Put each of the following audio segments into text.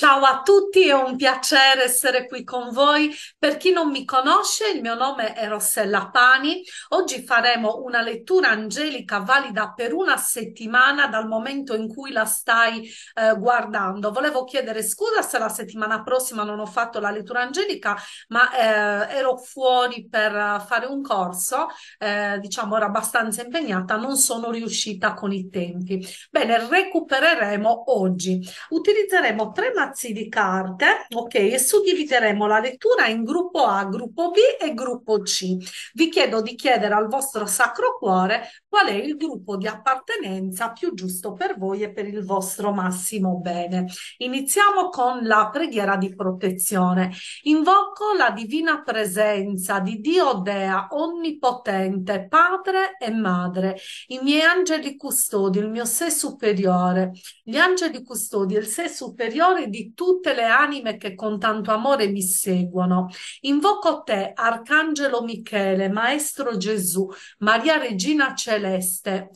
Ciao a tutti, è un piacere essere qui con voi. Per chi non mi conosce, il mio nome è Rossella Pani. Oggi faremo una lettura angelica valida per una settimana dal momento in cui la stai eh, guardando. Volevo chiedere scusa se la settimana prossima non ho fatto la lettura angelica, ma eh, ero fuori per fare un corso, eh, diciamo ero abbastanza impegnata, non sono riuscita con i tempi. Bene, recupereremo oggi. Utilizzeremo tre materiali pezzi di carte, ok, e suddivideremo la lettura in gruppo A, gruppo B e gruppo C. Vi chiedo di chiedere al vostro sacro cuore qual è il gruppo di appartenenza più giusto per voi e per il vostro massimo bene. Iniziamo con la preghiera di protezione. Invoco la divina presenza di Dio Dea onnipotente, padre e madre, i miei angeli custodi, il mio sé superiore, gli angeli custodi, e il sé superiore di di tutte le anime che con tanto amore mi seguono. Invoco te, Arcangelo Michele, Maestro Gesù, Maria Regina Celeste,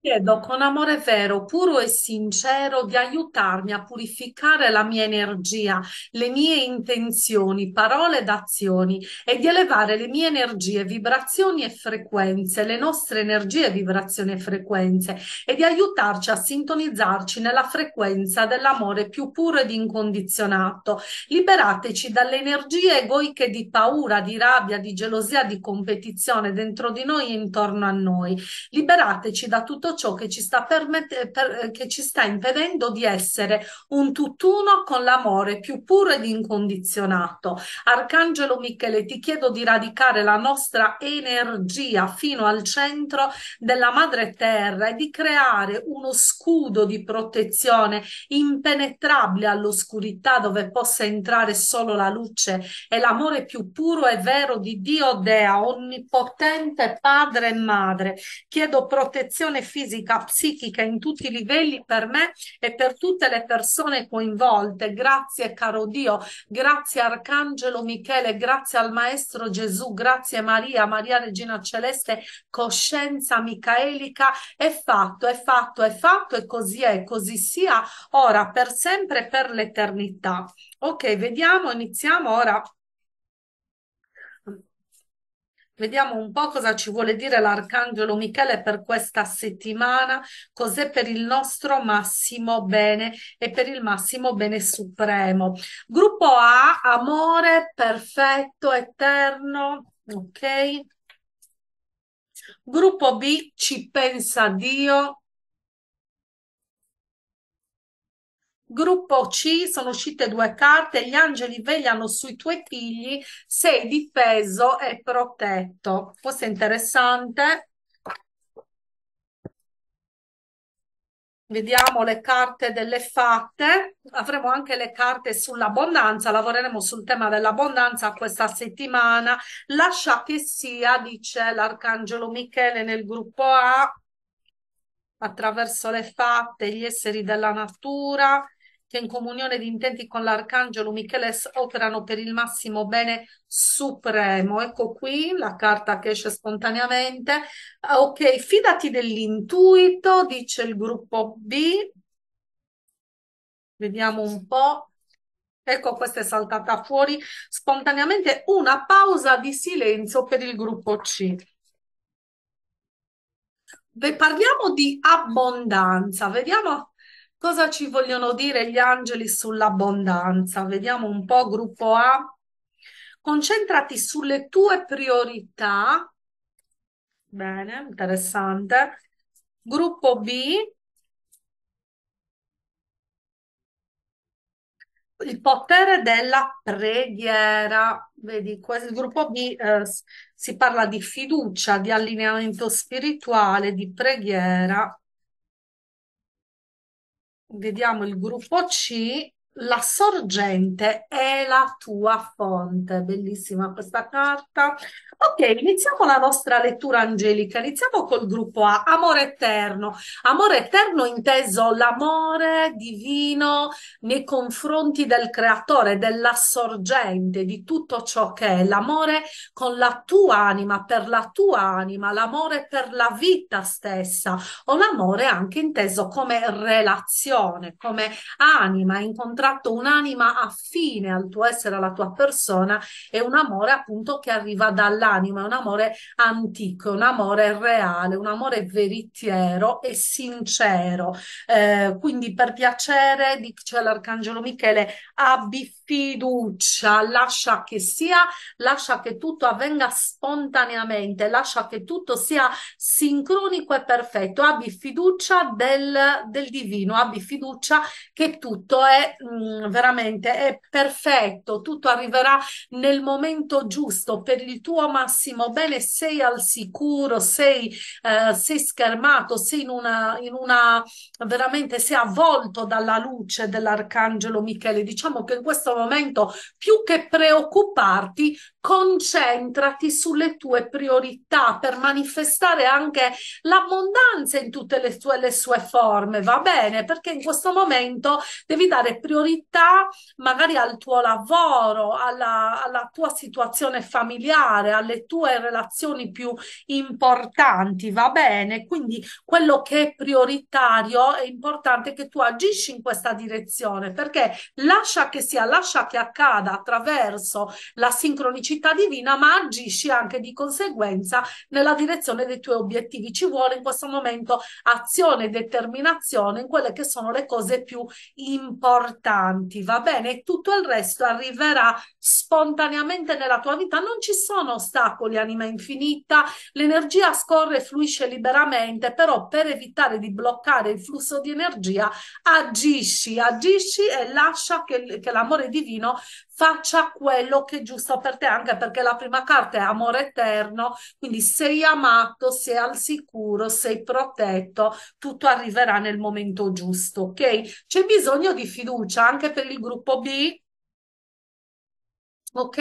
Chiedo con amore vero, puro e sincero di aiutarmi a purificare la mia energia, le mie intenzioni, parole ed azioni e di elevare le mie energie, vibrazioni e frequenze, le nostre energie, vibrazioni e frequenze e di aiutarci a sintonizzarci nella frequenza dell'amore più puro ed incondizionato. Liberateci dalle energie egoiche di paura, di rabbia, di gelosia, di competizione dentro di noi e intorno a noi. Liberateci da tutto tutto ciò che ci sta, permette, per, eh, che ci sta impedendo di essere un tutt'uno con l'amore più puro ed incondizionato. Arcangelo Michele, ti chiedo di radicare la nostra energia fino al centro della madre terra e di creare uno scudo di protezione impenetrabile all'oscurità dove possa entrare solo la luce e l'amore più puro e vero di Dio Dea, onnipotente Padre e Madre. Chiedo protezione fino fisica, psichica in tutti i livelli per me e per tutte le persone coinvolte. Grazie caro Dio, grazie Arcangelo Michele, grazie al Maestro Gesù, grazie Maria, Maria Regina Celeste, coscienza micaelica. È fatto, è fatto, è fatto e così è, così sia ora per sempre e per l'eternità. Ok, vediamo, iniziamo ora Vediamo un po' cosa ci vuole dire l'Arcangelo Michele per questa settimana, cos'è per il nostro massimo bene e per il massimo bene supremo. Gruppo A, amore perfetto, eterno, ok? Gruppo B, ci pensa Dio, Gruppo C sono uscite due carte, gli angeli vegliano sui tuoi figli, sei difeso e protetto. Questo è interessante. Vediamo le carte delle fatte, avremo anche le carte sull'abbondanza, lavoreremo sul tema dell'abbondanza questa settimana. Lascia che sia, dice l'Arcangelo Michele nel gruppo A, attraverso le fatte, gli esseri della natura, che in comunione di intenti con l'Arcangelo Micheles operano per il massimo bene supremo. Ecco qui la carta che esce spontaneamente. Ah, ok, fidati dell'intuito, dice il gruppo B. Vediamo un po'. Ecco, questa è saltata fuori spontaneamente una pausa di silenzio per il gruppo C. Beh, parliamo di abbondanza, vediamo Cosa ci vogliono dire gli angeli sull'abbondanza? Vediamo un po' gruppo A. Concentrati sulle tue priorità. Bene, interessante. Gruppo B. Il potere della preghiera. Vedi, il gruppo B eh, si parla di fiducia, di allineamento spirituale, di preghiera. Vediamo il gruppo C la sorgente è la tua fonte. Bellissima questa carta. Ok, iniziamo la nostra lettura angelica. Iniziamo col gruppo A, amore eterno. Amore eterno inteso l'amore divino nei confronti del creatore, della sorgente, di tutto ciò che è. L'amore con la tua anima, per la tua anima, l'amore per la vita stessa o l'amore anche inteso come relazione, come anima, incontrare tratto un'anima affine al tuo essere, alla tua persona, è un amore appunto che arriva dall'anima, è un amore antico, un amore reale, un amore veritiero e sincero. Eh, quindi per piacere, dice l'Arcangelo Michele, abbi fiducia, lascia che sia, lascia che tutto avvenga spontaneamente, lascia che tutto sia sincronico e perfetto, abbi fiducia del, del divino, abbi fiducia che tutto è Mm, veramente è perfetto, tutto arriverà nel momento giusto per il tuo massimo bene, sei al sicuro, sei, eh, sei schermato, sei in una, in una veramente sei avvolto dalla luce dell'arcangelo Michele. Diciamo che in questo momento più che preoccuparti, concentrati sulle tue priorità per manifestare anche l'abbondanza in tutte le tue, le sue forme, va bene? Perché in questo momento devi dare priorità magari al tuo lavoro, alla, alla tua situazione familiare, alle tue relazioni più importanti, va bene? Quindi quello che è prioritario è importante che tu agisci in questa direzione perché lascia che sia, lascia che accada attraverso la sincronicità felicità divina, ma agisci anche di conseguenza nella direzione dei tuoi obiettivi. Ci vuole in questo momento azione e determinazione in quelle che sono le cose più importanti, va bene? tutto il resto arriverà spontaneamente nella tua vita. Non ci sono ostacoli, anima infinita, l'energia scorre e fluisce liberamente, però per evitare di bloccare il flusso di energia agisci, agisci e lascia che, che l'amore divino faccia quello che è giusto per te anche perché la prima carta è amore eterno, quindi sei amato, sei al sicuro, sei protetto, tutto arriverà nel momento giusto, ok? C'è bisogno di fiducia anche per il gruppo B ok?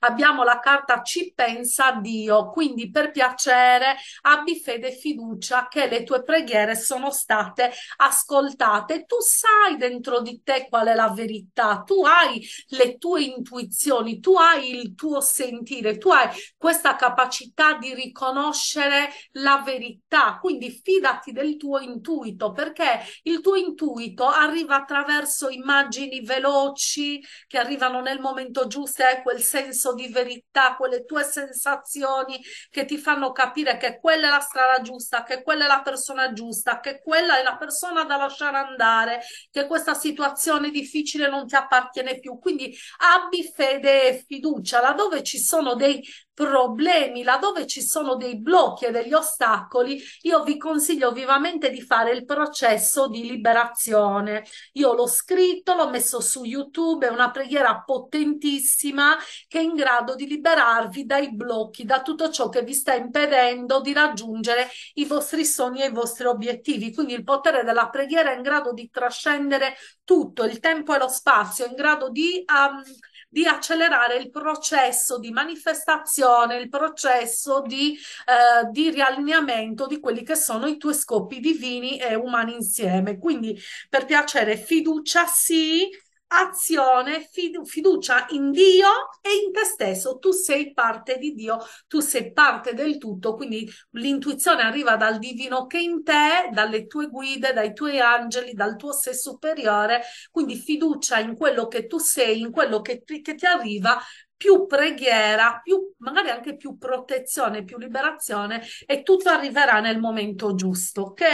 Abbiamo la carta Ci pensa Dio, quindi per piacere abbi fede e fiducia che le tue preghiere sono state ascoltate. Tu sai dentro di te qual è la verità, tu hai le tue intuizioni, tu hai il tuo sentire, tu hai questa capacità di riconoscere la verità, quindi fidati del tuo intuito perché il tuo intuito arriva attraverso immagini veloci che arrivano nel momento giusto te, quel senso di verità, quelle tue sensazioni che ti fanno capire che quella è la strada giusta, che quella è la persona giusta, che quella è la persona da lasciare andare, che questa situazione difficile non ti appartiene più. Quindi abbi fede e fiducia laddove ci sono dei problemi, laddove ci sono dei blocchi e degli ostacoli, io vi consiglio vivamente di fare il processo di liberazione. Io l'ho scritto, l'ho messo su YouTube, è una preghiera potentissima che è in grado di liberarvi dai blocchi, da tutto ciò che vi sta impedendo di raggiungere i vostri sogni e i vostri obiettivi. Quindi il potere della preghiera è in grado di trascendere tutto, il tempo e lo spazio, è in grado di, um, di accelerare il processo di manifestazione funzione il processo di, eh, di riallineamento di quelli che sono i tuoi scopi divini e umani insieme. Quindi, per piacere, fiducia sì, azione, fiducia in Dio e in te stesso. Tu sei parte di Dio, tu sei parte del tutto, quindi l'intuizione arriva dal divino che è in te, dalle tue guide, dai tuoi angeli, dal tuo sé superiore, quindi fiducia in quello che tu sei, in quello che, che ti arriva più preghiera, più, magari anche più protezione, più liberazione e tutto arriverà nel momento giusto, ok?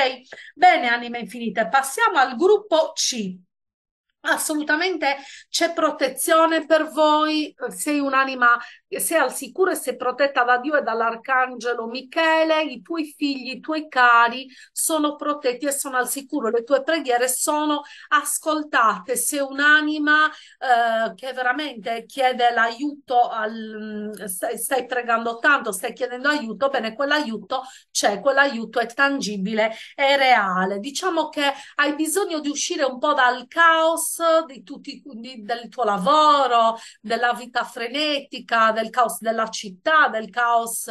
Bene, anime infinite, passiamo al gruppo C assolutamente c'è protezione per voi, sei un'anima, sei al sicuro e sei protetta da Dio e dall'Arcangelo Michele, i tuoi figli, i tuoi cari sono protetti e sono al sicuro, le tue preghiere sono ascoltate, sei un'anima eh, che veramente chiede l'aiuto, al, mm, stai, stai pregando tanto, stai chiedendo aiuto, bene, quell'aiuto c'è, quell'aiuto è tangibile, è reale, diciamo che hai bisogno di uscire un po' dal caos, stress, di tutti, di, del tuo lavoro, della vita frenetica, del caos della città, del caos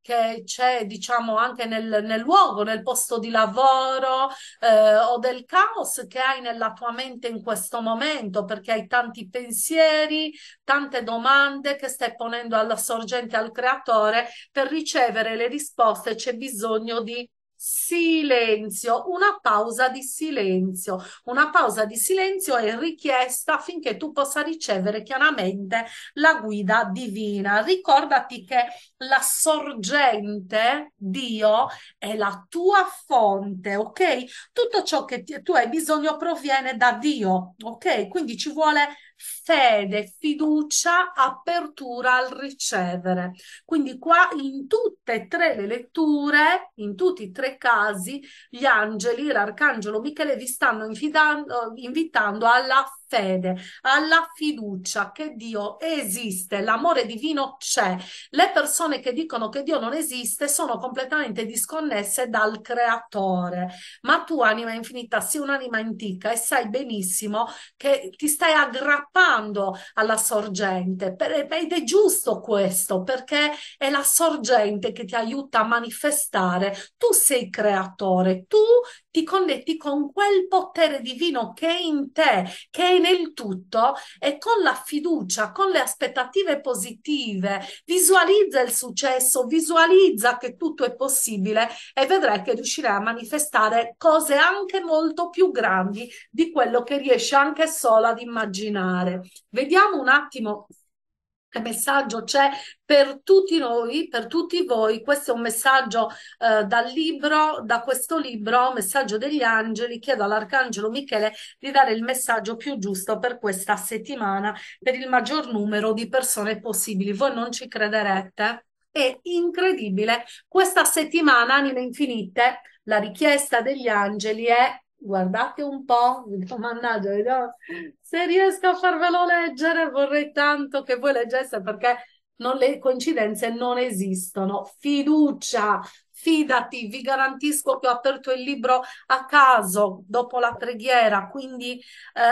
che c'è diciamo anche nel, nel, luogo, nel posto di lavoro eh, o del caos che hai nella tua mente in questo momento perché hai tanti pensieri, tante domande che stai ponendo alla sorgente, al creatore per ricevere le risposte c'è bisogno di silenzio, una pausa di silenzio. Una pausa di silenzio è richiesta affinché tu possa ricevere chiaramente la guida divina. Ricordati che la sorgente, Dio, è la tua fonte, ok? Tutto ciò che ti, tu hai bisogno proviene da Dio, ok? Quindi ci vuole fede, fiducia, apertura al ricevere. Quindi qua in tutte e tre le letture, in tutti e tre i casi, gli angeli, l'arcangelo Michele vi stanno invitando alla fede, alla fiducia che Dio esiste, l'amore divino c'è. Le persone che dicono che Dio non esiste sono completamente disconnesse dal creatore. Ma tu, anima infinita, sei un'anima antica e sai benissimo che ti stai aggrappando alla sorgente ed è giusto questo perché è la sorgente che ti aiuta a manifestare. Tu sei creatore, tu ti connetti con quel potere divino che è in te, che è nel tutto e con la fiducia, con le aspettative positive, visualizza il successo, visualizza che tutto è possibile e vedrai che riuscirai a manifestare cose anche molto più grandi di quello che riesci anche solo ad immaginare. Vediamo un attimo messaggio c'è per tutti noi, per tutti voi. Questo è un messaggio eh, dal libro, da questo libro, Messaggio degli Angeli. Chiedo all'Arcangelo Michele di dare il messaggio più giusto per questa settimana, per il maggior numero di persone possibili. Voi non ci crederete? È incredibile. Questa settimana, Anime Infinite, la richiesta degli angeli è guardate un po', mannaggia, vediamo. se riesco a farvelo leggere vorrei tanto che voi leggeste perché non, le coincidenze non esistono. Fiducia, fidati, vi garantisco che ho aperto il libro a caso dopo la preghiera, quindi eh,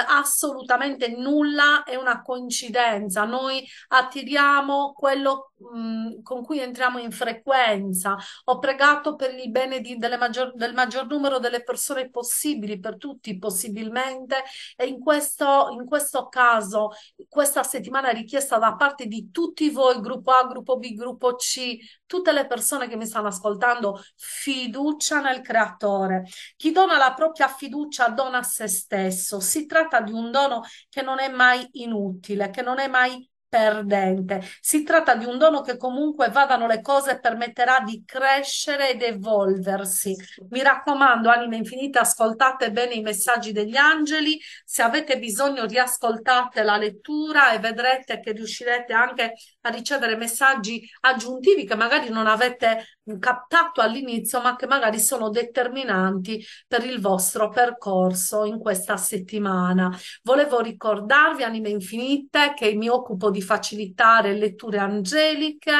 assolutamente nulla è una coincidenza, noi attiriamo quello mh, mm, con cui entriamo in frequenza. Ho pregato per il bene di, maggior, del maggior numero delle persone possibili, per tutti possibilmente, e in questo, in questo caso, questa settimana richiesta da parte di tutti voi, gruppo A, gruppo B, gruppo C, tutte le persone che mi stanno ascoltando, fiducia nel creatore. Chi dona la propria fiducia dona a se stesso. Si tratta di un dono che non è mai inutile, che non è mai perdente. Si tratta di un dono che comunque vadano le cose e permetterà di crescere ed evolversi. Mi raccomando, anime infinite, ascoltate bene i messaggi degli angeli. Se avete bisogno, riascoltate la lettura e vedrete che riuscirete anche a ricevere messaggi aggiuntivi che magari non avete captato all'inizio, ma che magari sono determinanti per il vostro percorso in questa settimana. Volevo ricordarvi, anime infinite, che mi occupo di facilitare letture angeliche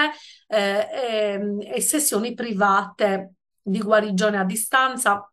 eh, e, ehm, e sessioni private di guarigione a distanza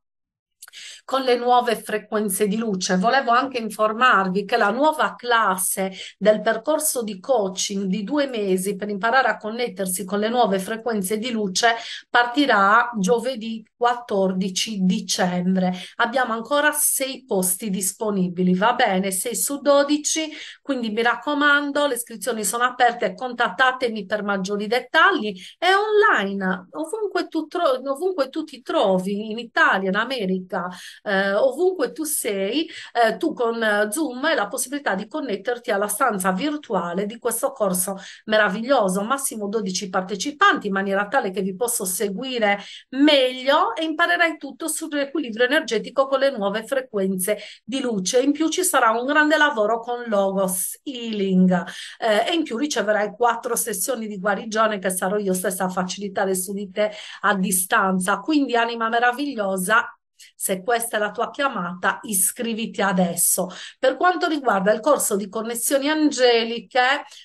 con le nuove frequenze di luce. Volevo anche informarvi che la nuova classe del percorso di coaching di due mesi per imparare a connettersi con le nuove frequenze di luce partirà giovedì 14 dicembre. Abbiamo ancora sei posti disponibili, va bene? 6 su 12, quindi mi raccomando, le iscrizioni sono aperte, contattatemi per maggiori dettagli. È online, ovunque tu, tro- ovunque tu ti trovi, in Italia, in America, eh, ovunque tu sei, eh, tu con eh, Zoom hai la possibilità di connetterti alla stanza virtuale di questo corso meraviglioso, massimo 12 partecipanti, in maniera tale che vi posso seguire meglio e imparerai tutto sull'equilibrio energetico con le nuove frequenze di luce. In più ci sarà un grande lavoro con Logos Healing eh, e in più riceverai quattro sessioni di guarigione che sarò io stessa a facilitare su di te a distanza. Quindi anima meravigliosa, se questa è la tua chiamata, iscriviti adesso. Per quanto riguarda il corso di connessioni angeliche,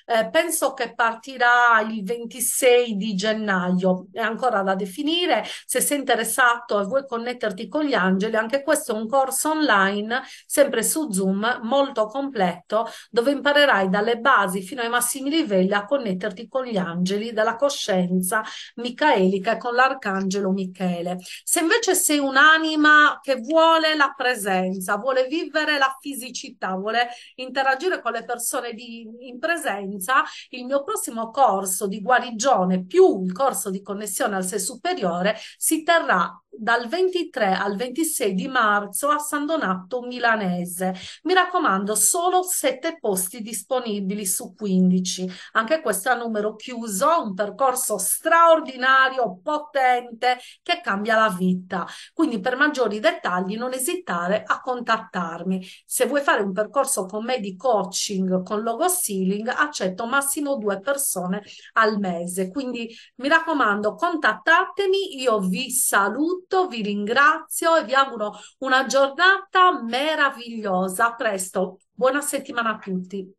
eh, penso che partirà il 26 di gennaio, è ancora da definire. Se sei interessato e vuoi connetterti con gli angeli, anche questo è un corso online, sempre su Zoom, molto completo, dove imparerai dalle basi fino ai massimi livelli a connetterti con gli angeli dalla coscienza micaelica e con l'arcangelo Michele. Se invece sei un'anima persona che vuole la presenza, vuole vivere la fisicità, vuole interagire con le persone di, in presenza, il mio prossimo corso di guarigione più il corso di connessione al sé superiore si terrà dal 23 al 26 di marzo a San Donato Milanese. Mi raccomando, solo 7 posti disponibili su 15. Anche questo è a numero chiuso, un percorso straordinario, potente, che cambia la vita. Quindi permanete maggiori dettagli non esitare a contattarmi. Se vuoi fare un percorso con me di coaching con logo ceiling, accetto massimo due persone al mese. Quindi mi raccomando, contattatemi, io vi saluto, vi ringrazio e vi auguro una giornata meravigliosa. A presto, buona settimana a tutti.